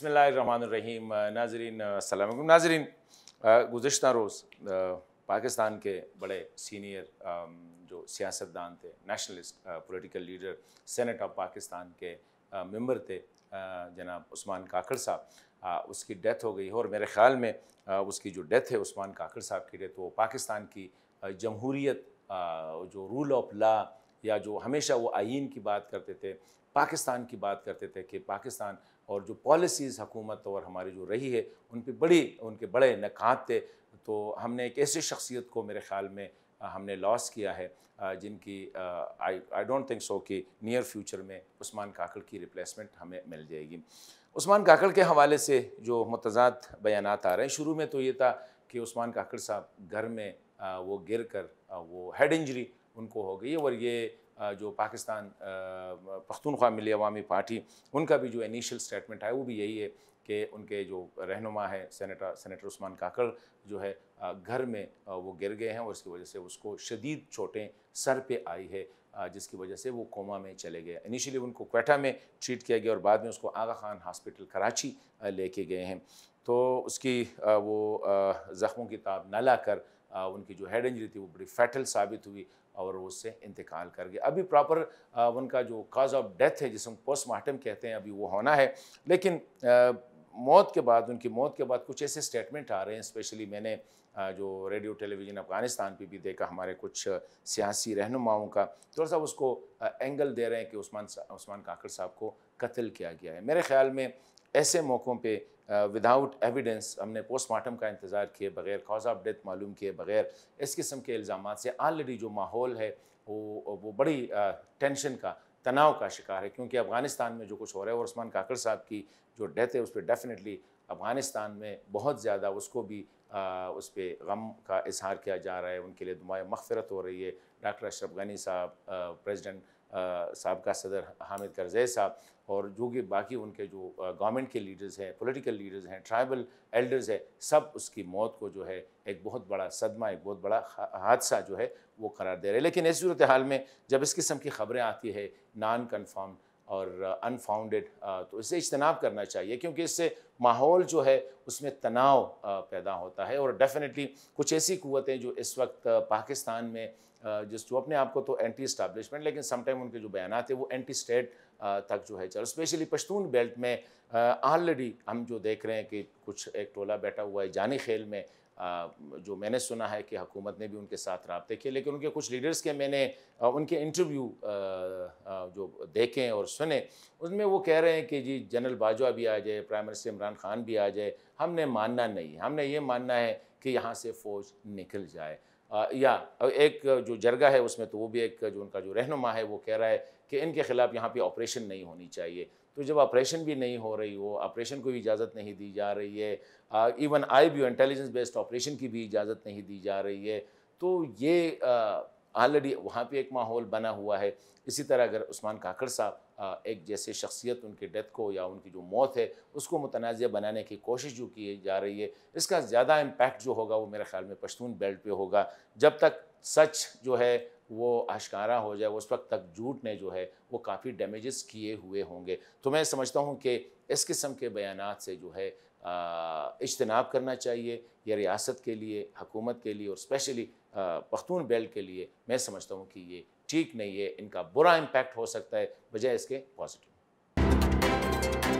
بسم اللہ الرحمن الرحیم ناظرین السلام علیکم ناظرین گزشتہ روز پاکستان کے بڑے سینئر جو سیاستدان تھے nationalist political leader senate of Pakistan کے ممبر تھے جناب عثمان کاکر صاحب اس کی ڈیتھ ہو گئی ہے اور میرے خیال میں اس کی جو ڈیتھ ہے عثمان کاکر صاحب کی ڈیتھ وہ پاکستان کی جمہوریت جو رول آف لا یا جو ہمیشہ وہ آئین کی بات کرتے تھے پاکستان کی بات کرتے تھے کہ پاکستان اور جو پالیسیز حکومت اور ہماری جو رہی ہے ان پہ بڑی ان کے بڑے نکات تھے تو ہم نے ایک ایسی شخصیت کو میرے خیال میں ہم نے لاس کیا ہے جن کی آئی ڈونٹ تھنک سو کہ نیئر فیوچر میں عثمان کاکڑ کی ریپلیسمنٹ ہمیں مل جائے گی عثمان کاکڑ کے حوالے سے جو متضاد بیانات آ رہے ہیں شروع میں تو یہ تھا کہ عثمان کاکڑ صاحب گھر میں وہ گر کر وہ ہیڈ انجری ان کو ہو گئی اور یہ جو پاکستان پختونخوا ملی عوامی پارٹی ان کا بھی جو انیشیل سٹیٹمنٹ ہے وہ بھی یہی ہے کہ ان کے جو رہنما ہے سینیٹر سینیٹر عثمان کاکڑ جو ہے گھر میں وہ گر گئے ہیں اور اس کی وجہ سے اس کو شدید چھوٹیں سر پہ آئی ہے جس کی وجہ سے وہ کوما میں چلے گئے انیشلی ان کو کوئٹہ میں ٹریٹ کیا گیا اور بعد میں اس کو آغا خان ہاسپٹل کراچی لے کے گئے ہیں تو اس کی وہ زخموں کی تاب نہ لا کر ان کی جو ہیڈ انجری تھی وہ بڑی فیٹل ثابت ہوئی اور وہ اس سے انتقال کر گئے ابھی پراپر ان کا جو کاز آف ڈیتھ ہے جسے ہم پوسٹ مارٹم کہتے ہیں ابھی وہ ہونا ہے لیکن موت کے بعد ان کی موت کے بعد کچھ ایسے سٹیٹمنٹ آ رہے ہیں اسپیشلی میں نے جو ریڈیو ٹیلی ویژن افغانستان پہ بھی دیکھا ہمارے کچھ سیاسی رہنماؤں کا تھوڑا سا اس کو اینگل دے رہے ہیں کہ عثمان عثمان کاکر صاحب کو قتل کیا گیا ہے میرے خیال میں ایسے موقعوں پہ وداؤٹ ایویڈنس ہم نے پوسٹ مارٹم کا انتظار کیے بغیر کاز آف ڈیتھ معلوم کیے بغیر اس قسم کے الزامات سے آلریڈی جو ماحول ہے وہ وہ بڑی ٹینشن کا تناؤ کا شکار ہے کیونکہ افغانستان میں جو کچھ ہو رہا ہے اور عثمان کاکر صاحب کی جو ڈیتھ ہے اس پہ ڈیفینیٹلی افغانستان میں بہت زیادہ اس کو بھی اس پہ غم کا اظہار کیا جا رہا ہے ان کے لیے دمائے مغفرت ہو رہی ہے ڈاکٹر اشرف غنی صاحب پریزیڈنٹ سابقہ صدر حامد کرزے صاحب اور جو کہ باقی ان کے جو گورنمنٹ کے لیڈرز ہیں پولیٹیکل لیڈرز ہیں ٹرائبل ایلڈرز ہیں سب اس کی موت کو جو ہے ایک بہت بڑا صدمہ ایک بہت بڑا حادثہ جو ہے وہ قرار دے رہے لیکن اس صورتحال میں جب اس قسم کی خبریں آتی ہے نان کنفرم اور ان تو تو سے اجتناب کرنا چاہیے کیونکہ اس سے ماحول جو ہے اس میں تناؤ پیدا ہوتا ہے اور ڈیفینیٹلی کچھ ایسی قوتیں جو اس وقت پاکستان میں جس جو اپنے آپ کو تو اینٹی اسٹابلشمنٹ لیکن سم ٹائم ان کے جو بیانات ہیں وہ اینٹی اسٹیٹ تک جو ہے چل اسپیشلی پشتون بیلٹ میں آلریڈی ہم جو دیکھ رہے ہیں کہ کچھ ایک ٹولہ بیٹھا ہوا ہے جانی خیل میں جو میں نے سنا ہے کہ حکومت نے بھی ان کے ساتھ رابطے کیے لیکن ان کے کچھ لیڈرز کے میں نے ان کے انٹرویو جو دیکھیں اور سنیں ان میں وہ کہہ رہے ہیں کہ جی جنرل باجوہ بھی آ جائے پرائم منسٹر عمران خان بھی آ جائے ہم نے ماننا نہیں ہم نے یہ ماننا ہے کہ یہاں سے فوج نکل جائے یا ایک جو جرگہ ہے اس میں تو وہ بھی ایک جو ان کا جو رہنما ہے وہ کہہ رہا ہے کہ ان کے خلاف یہاں پہ آپریشن نہیں ہونی چاہیے تو جب آپریشن بھی نہیں ہو رہی ہو آپریشن کو بھی اجازت نہیں دی جا رہی ہے even I B O intelligence based operation کی بھی اجازت نہیں دی جا رہی ہے تو یہ آلریڈی وہاں پہ ایک ماحول بنا ہوا ہے اسی طرح اگر عثمان کاکڑ صاحب ایک جیسے شخصیت ان کی ڈیتھ کو یا ان کی جو موت ہے اس کو متنازع بنانے کی کوشش جو کی جا رہی ہے اس کا زیادہ امپیکٹ جو ہوگا وہ میرے خیال میں پشتون بیلٹ پہ ہوگا جب تک سچ جو ہے وہ اشکارا ہو جائے اس وقت تک جھوٹ نے جو ہے وہ کافی ڈیمیجز کیے ہوئے ہوں گے تو میں سمجھتا ہوں کہ اس قسم کے بیانات سے جو ہے اجتناب کرنا چاہیے یہ ریاست کے لیے حکومت کے لیے اور اسپیشلی پختون بیل کے لیے میں سمجھتا ہوں کہ یہ ٹھیک نہیں ہے ان کا برا امپیکٹ ہو سکتا ہے بجائے اس کے پازیٹیو